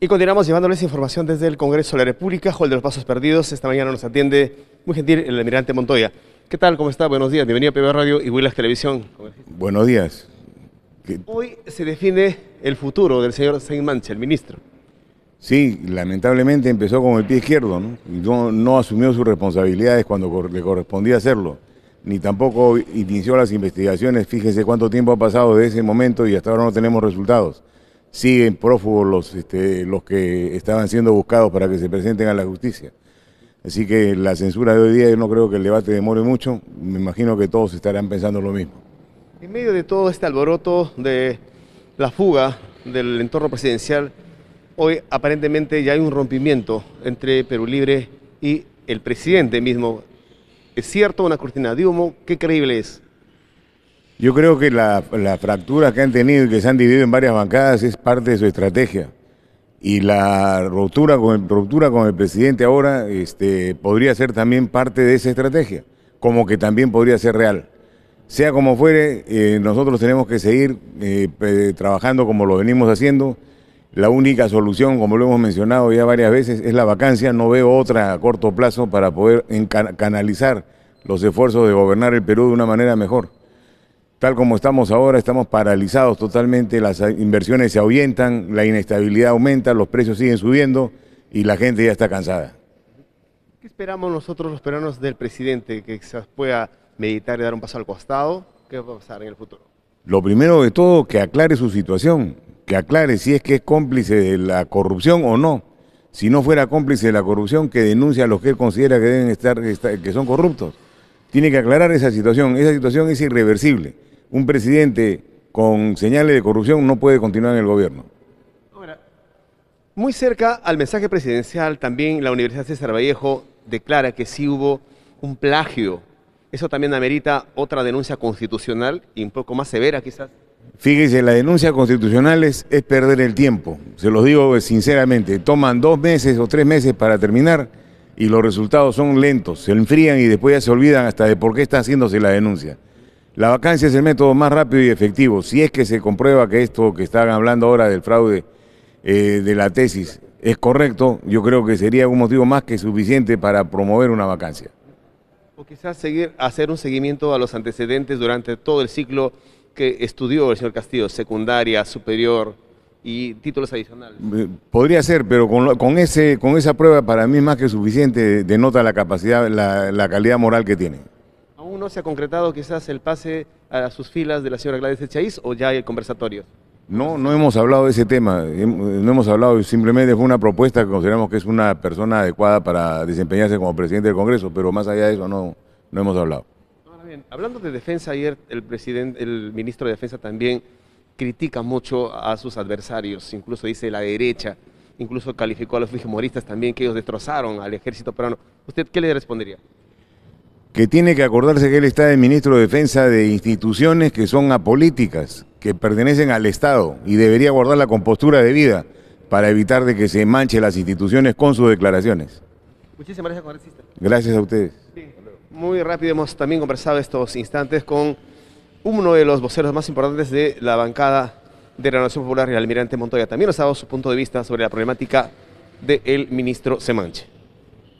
Y continuamos llevándoles información desde el Congreso de la República, Joel de los Pasos Perdidos. Esta mañana nos atiende, muy gentil, el almirante Montoya. ¿Qué tal? ¿Cómo está? Buenos días. Bienvenido a PB Radio y Huilas Televisión. Buenos días. Hoy se define el futuro del señor Saint Mancha, el ministro. Sí, lamentablemente empezó con el pie izquierdo, ¿no? Y no, no asumió sus responsabilidades cuando le correspondía hacerlo. Ni tampoco inició las investigaciones. Fíjese cuánto tiempo ha pasado de ese momento y hasta ahora no tenemos resultados siguen prófugos los, este, los que estaban siendo buscados para que se presenten a la justicia. Así que la censura de hoy día yo no creo que el debate demore mucho, me imagino que todos estarán pensando lo mismo. En medio de todo este alboroto de la fuga del entorno presidencial, hoy aparentemente ya hay un rompimiento entre Perú Libre y el presidente mismo. ¿Es cierto una cortina de humo? ¿Qué creíble es? Yo creo que la, fracturas fractura que han tenido y que se han dividido en varias bancadas es parte de su estrategia. Y la ruptura con el, presidente ahora este, podría ser también parte de esa estrategia, como que también podría ser real. Sea como fuere, eh, nosotros tenemos que seguir eh, trabajando como lo venimos haciendo. La única solución, como lo hemos mencionado ya varias veces, es la vacancia. No veo otra a corto plazo para poder canalizar los esfuerzos de gobernar el Perú de una manera mejor. Tal como estamos ahora, estamos paralizados totalmente, las inversiones se ahuyentan, la inestabilidad aumenta, los precios siguen subiendo y la gente ya está cansada. ¿Qué esperamos nosotros los peruanos del presidente que se pueda meditar y dar un paso al costado? ¿Qué va a pasar en el futuro? Lo primero de todo, que aclare su situación, que aclare si es que es cómplice de la corrupción o no. Si no fuera cómplice de la corrupción, que denuncie a los que él considera que deben estar, que son corruptos. Tiene que aclarar esa situación. Esa situación es irreversible un presidente con señales de corrupción no puede continuar en el gobierno. muy cerca al mensaje presidencial, también la Universidad César Vallejo declara que sí hubo un plagio. Eso también amerita otra denuncia constitucional y un poco más severa quizás. Fíjese, la denuncia constitucional es, es, perder el tiempo, se los digo eh, sinceramente, toman dos meses o tres meses para terminar y los resultados son lentos, se enfrían y después ya se olvidan hasta de por qué está haciéndose la denuncia. La vacancia es el método más rápido y efectivo. Si es que se comprueba que esto que están hablando ahora del fraude eh, de la tesis es correcto, yo creo que sería un motivo más que suficiente para promover una vacancia. O quizás seguir, hacer un seguimiento a los antecedentes durante todo el ciclo que estudió el señor Castillo, secundaria, superior y títulos adicionales. Eh, podría ser, pero con, ese, con esa prueba para mí es más que suficiente denota la capacidad, la calidad moral que tiene no se ha concretado quizás el pase a sus filas de la señora Gladys Echaíz o ya hay conversatorio? No, no hemos hablado de ese tema, no hemos hablado, simplemente fue una propuesta que consideramos que es una persona adecuada para desempeñarse como presidente del Congreso, pero más allá de eso no, no hemos hablado. hablando de defensa, ayer el, presidente, el ministro de Defensa también critica mucho a sus adversarios, incluso dice la derecha, incluso calificó a los fujimoristas también que ellos destrozaron al ejército peruano. ¿Usted qué le respondería? que tiene que acordarse que él está de ministro de Defensa de instituciones que son apolíticas, que pertenecen al Estado y debería guardar la compostura debida para evitar de que se manche las instituciones con sus declaraciones. Muchísimas gracias, congresista. Gracias a ustedes. Muy rápido hemos también conversado estos instantes con uno de los voceros más importantes de la bancada de la Nación Popular, el almirante Montoya. También nos ha dado su punto de vista sobre la problemática del ministro ministro Semanche.